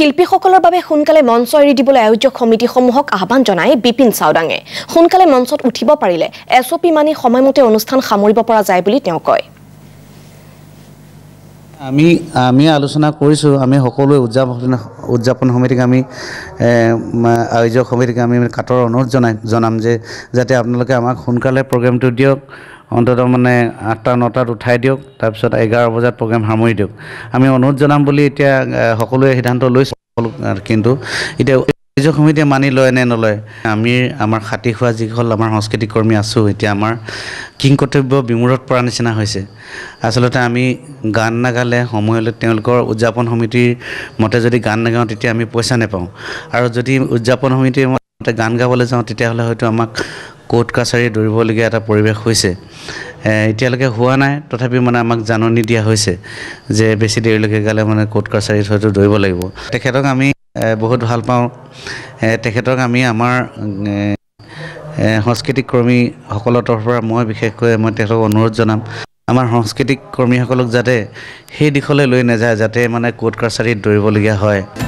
শিল্পীসকলৰ বাবে সোনকালে মঞ্চ এৰি দিবলৈ আয়োজক সমিতিসমূহক আহ্বান জনাই বিপিন চাওদাঙে সোনকালে মঞ্চত উঠিব পাৰিলে এছ অ' পি মানি সময়মতে অনুষ্ঠান সামৰিব পৰা যায় বুলি তেওঁ কয় আমি আমি আলোচনা কৰিছোঁ আমি সকলোৱে উদযাপন উদযাপন সমিতিক আমি আয়োজক সমিতিক আমি কাটৰ অনুৰোধ জনাই জনাম যে যাতে আপোনালোকে আমাক সোনকালে প্ৰগ্ৰেমটো দিয়ক অন্ততঃ মানে আঠটা নটাত উঠাই দিয়ক তাৰপিছত এঘাৰ বজাত প্ৰগ্ৰেম সামৰি দিয়ক আমি অনুৰোধ জনাম বুলি এতিয়া সকলোৱে সিদ্ধান্ত লৈছোঁ কিন্তু এতিয়া ৰাজ্য সমিতিয়ে মানি লয় নে নলয় আমি আমাৰ খাতি খোৱা যিসকল আমাৰ সাংস্কৃতিক কৰ্মী আছোঁ এতিয়া আমাৰ কিং কৰ্তব্য বিমূৰত পৰা নিচিনা হৈছে আচলতে আমি গান নাগালে সময়লৈ তেওঁলোকৰ উদযাপন সমিতিৰ মতে যদি গান নাগাওঁ তেতিয়া আমি পইচা নাপাওঁ আৰু যদি উদযাপন সমিতিৰ মতে গান গাবলৈ যাওঁ তেতিয়াহ'লে হয়তো আমাক কোৰ্ট কাছাৰী দৌৰিবলগীয়া এটা পৰিৱেশ হৈছে এতিয়ালৈকে হোৱা নাই তথাপি মানে আমাক জাননী দিয়া হৈছে যে বেছি দেৰিলৈকে গালে মানে কোৰ্ট কাছাৰীত হয়তো দৌৰিব লাগিব তেখেতক আমি বহুত ভাল পাওঁ তেখেতক আমি আমাৰ সাংস্কৃতিক কৰ্মীসকলৰ তৰফৰ পৰা মই বিশেষকৈ মই তেখেতক অনুৰোধ জনাম আমাৰ সাংস্কৃতিক কৰ্মীসকলক যাতে সেই দিশলৈ লৈ নাযায় যাতে মানে কোৰ্ট কাছাৰীত দৌৰিবলগীয়া হয়